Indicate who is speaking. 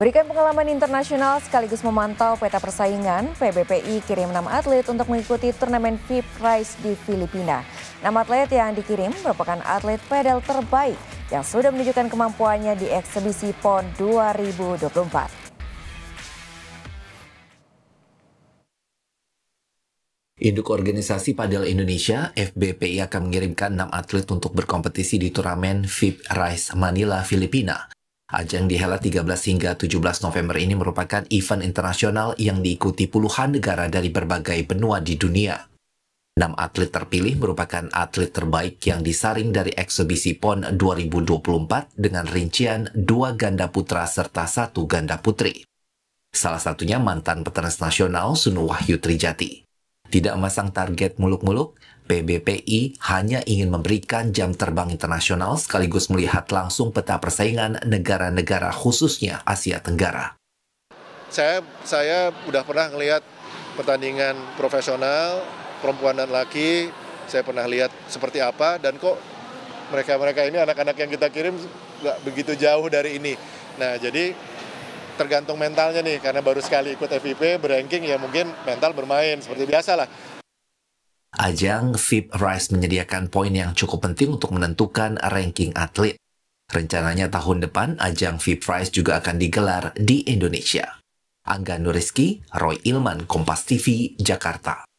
Speaker 1: Berikan pengalaman internasional sekaligus memantau peta persaingan, PBPI kirim 6 atlet untuk mengikuti turnamen VIP Prize di Filipina. 6 atlet yang dikirim merupakan atlet pedal terbaik yang sudah menunjukkan kemampuannya di eksebisi PON 2024.
Speaker 2: Induk Organisasi Padel Indonesia (FBPI) akan mengirimkan 6 atlet untuk berkompetisi di turnamen VIP Rice Manila, Filipina. Ajang di Hela 13 hingga 17 November ini merupakan event internasional yang diikuti puluhan negara dari berbagai benua di dunia. Enam atlet terpilih merupakan atlet terbaik yang disaring dari eksebisi PON 2024 dengan rincian dua ganda putra serta satu ganda putri. Salah satunya mantan petenis nasional Sunu Wahyu Trijati. Tidak memasang target muluk-muluk, PBPI hanya ingin memberikan jam terbang internasional sekaligus melihat langsung peta persaingan negara-negara khususnya Asia Tenggara.
Speaker 3: Saya saya udah pernah melihat pertandingan profesional perempuan dan laki. Saya pernah lihat seperti apa dan kok mereka-mereka ini anak-anak yang kita kirim nggak begitu jauh dari ini. Nah, jadi tergantung mentalnya nih, karena baru sekali ikut FIP, beranking ya mungkin mental bermain, seperti biasa
Speaker 2: lah. Ajang VIP Rise menyediakan poin yang cukup penting untuk menentukan ranking atlet. Rencananya tahun depan, ajang VIP Rise juga akan digelar di Indonesia. Angga Nuriski, Roy Ilman, Kompas TV, Jakarta.